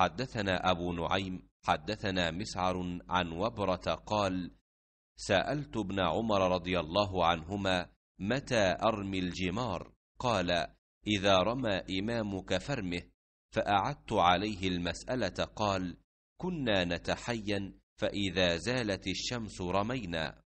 حدثنا أبو نعيم حدثنا مسعر عن وبرة قال سألت ابن عمر رضي الله عنهما متى أرمي الجمار قال إذا رمى إمامك فرمه فأعدت عليه المسألة قال كنا نتحين فإذا زالت الشمس رمينا